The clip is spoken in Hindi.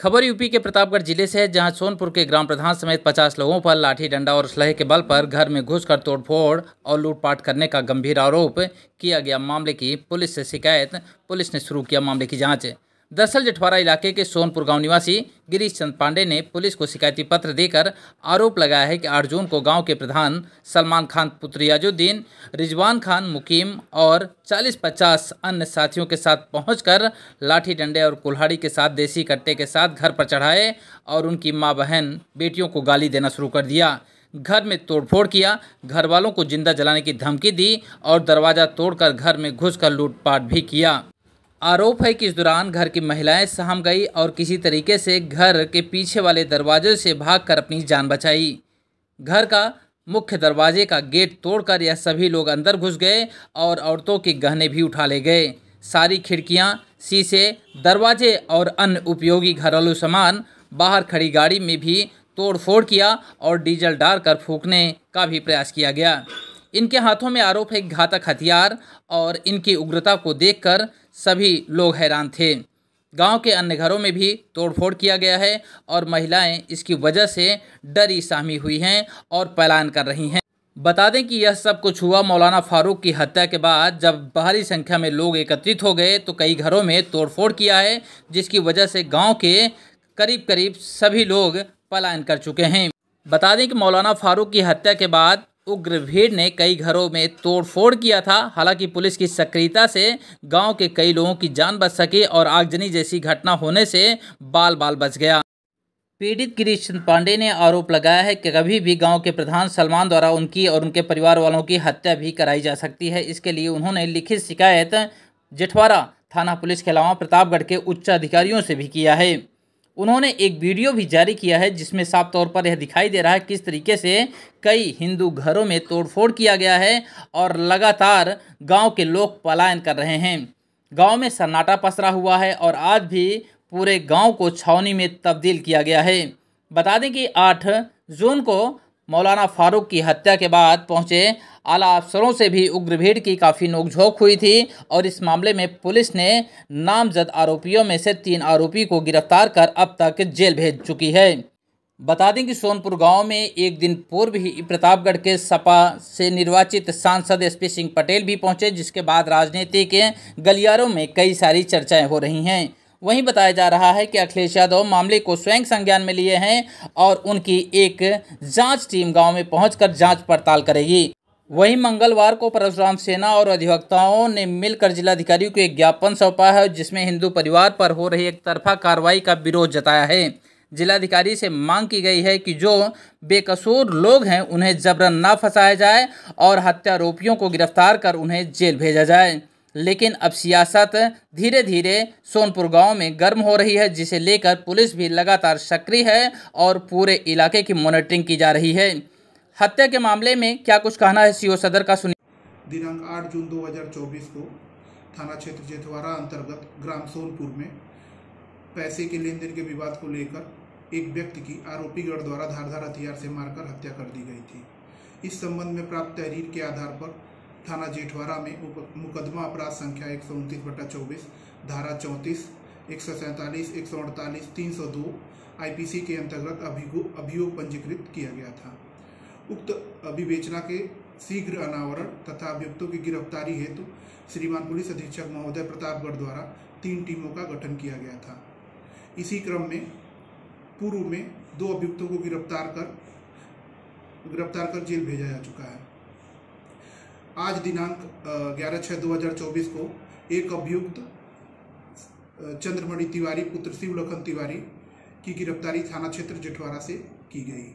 खबर यूपी के प्रतापगढ़ जिले से है जहां सोनपुर के ग्राम प्रधान समेत 50 लोगों पर लाठी डंडा और स्लहे के बल पर घर में घुसकर तोड़फोड़ और लूटपाट करने का गंभीर आरोप किया गया मामले की पुलिस से शिकायत पुलिस ने शुरू किया मामले की जांच दरअसल जठवारा इलाके के सोनपुर गांव निवासी गिरीश चंद पांडे ने पुलिस को शिकायती पत्र देकर आरोप लगाया है कि आठ जून को गांव के प्रधान सलमान खान पुत्रियाजुद्दीन रिजवान खान मुकीम और 40-50 अन्य साथियों के साथ पहुंचकर लाठी डंडे और कुल्हाड़ी के साथ देसी कट्टे के साथ घर पर चढ़ाए और उनकी माँ बहन बेटियों को गाली देना शुरू कर दिया घर में तोड़फोड़ किया घर वालों को जिंदा जलाने की धमकी दी और दरवाज़ा तोड़कर घर में घुसकर लूटपाट भी किया आरोप है कि इस दौरान घर की महिलाएं सहम गई और किसी तरीके से घर के पीछे वाले दरवाजे से भागकर अपनी जान बचाई घर का मुख्य दरवाजे का गेट तोड़कर यह सभी लोग अंदर घुस गए और औरतों के गहने भी उठा ले गए सारी खिड़कियां, शीशे दरवाजे और अन्य उपयोगी घरेलू सामान बाहर खड़ी गाड़ी में भी तोड़फोड़ किया और डीजल डालकर फूकने का भी प्रयास किया गया इनके हाथों में आरोप है घातक हथियार और इनकी उग्रता को देखकर सभी लोग हैरान थे गांव के अन्य घरों में भी तोड़फोड़ किया गया है और महिलाएं इसकी वजह से डरी सहमी हुई हैं और पलायन कर रही हैं बता दें कि यह सब कुछ हुआ मौलाना फारूक की हत्या के बाद जब भारी संख्या में लोग एकत्रित हो गए तो कई घरों में तोड़फोड़ किया है जिसकी वजह से गांव के करीब करीब सभी लोग पलायन कर चुके हैं बता दें कि मौलाना फारूक की हत्या के बाद उग्र भीड़ ने कई घरों में तोड़फोड़ किया था हालांकि पुलिस की सक्रियता से गांव के कई लोगों की जान बच सकी और आगजनी जैसी घटना होने से बाल बाल बच गया पीड़ित गिरीश चंद पांडे ने आरोप लगाया है कि कभी भी गांव के प्रधान सलमान द्वारा उनकी और उनके परिवार वालों की हत्या भी कराई जा सकती है इसके लिए उन्होंने लिखित शिकायत जिठवारा थाना पुलिस के अलावा प्रतापगढ़ के उच्च अधिकारियों से भी किया है उन्होंने एक वीडियो भी जारी किया है जिसमें साफ तौर पर यह दिखाई दे रहा है किस तरीके से कई हिंदू घरों में तोड़फोड़ किया गया है और लगातार गांव के लोग पलायन कर रहे हैं गांव में सन्नाटा पसरा हुआ है और आज भी पूरे गांव को छावनी में तब्दील किया गया है बता दें कि आठ जून को मौलाना फारूक की हत्या के बाद पहुंचे आला अफसरों से भी उग्र भीड़ की काफ़ी नोकझोंक हुई थी और इस मामले में पुलिस ने नामजद आरोपियों में से तीन आरोपी को गिरफ्तार कर अब तक जेल भेज चुकी है बता दें कि सोनपुर गांव में एक दिन पूर्व ही प्रतापगढ़ के सपा से निर्वाचित सांसद एस सिंह पटेल भी पहुंचे जिसके बाद राजनीतिक गलियारों में कई सारी चर्चाएं हो रही हैं वहीं बताया जा रहा है कि अखिलेश यादव मामले को स्वयं संज्ञान में लिए हैं और उनकी एक जांच टीम गांव में पहुंचकर जांच पड़ताल करेगी वहीं मंगलवार को परशुराम सेना और अधिवक्ताओं ने मिलकर जिलाधिकारियों को एक ज्ञापन सौंपा है जिसमें हिंदू परिवार पर हो रही एक तरफा कार्रवाई का विरोध जताया है जिलाधिकारी से मांग की गई है कि जो बेकसूर लोग हैं उन्हें जबरन ना फंसाया जाए और हत्यारोपियों को गिरफ्तार कर उन्हें जेल भेजा जाए लेकिन अब सियासत धीरे धीरे सोनपुर गांव में गर्म हो रही है जिसे लेकर पुलिस भी लगातार सक्रिय है और पूरे इलाके की मॉनिटरिंग की जा रही है हत्या के मामले में क्या कुछ कहना है सीओ सदर का सुनिए दिनांक 8 जून 2024 को थाना क्षेत्र जेतवारा अंतर्गत ग्राम सोनपुर में पैसे के लेन देन के विवाद को लेकर एक व्यक्ति की आरोपीगढ़ द्वारा धारधार हथियार से मारकर हत्या कर दी गई थी इस संबंध में प्राप्त तहरीर के आधार पर थाना जेठवारा में उप मुकदमा अपराध संख्या एक सौ उनतीस बटा चौबीस धारा चौंतीस एक सौ सैंतालीस एक सौ अड़तालीस तीन सौ दो आई के अंतर्गत अभियोग पंजीकृत किया गया था उक्त अभिवेचना के शीघ्र अनावरण तथा अभियुक्तों की गिरफ्तारी हेतु श्रीमान पुलिस अधीक्षक महोदय प्रतापगढ़ द्वारा तीन टीमों का गठन किया गया था इसी क्रम में पूर्व में दो अभियुक्तों को गिरफ्तार कर गिरफ्तार कर जेल भेजा जा चुका है आज दिनांक ग्यारह छः दो हज़ार चौबीस को एक अभियुक्त चंद्रमणि तिवारी पुत्र शिवलखन तिवारी की गिरफ्तारी थाना क्षेत्र जटवारा से की गई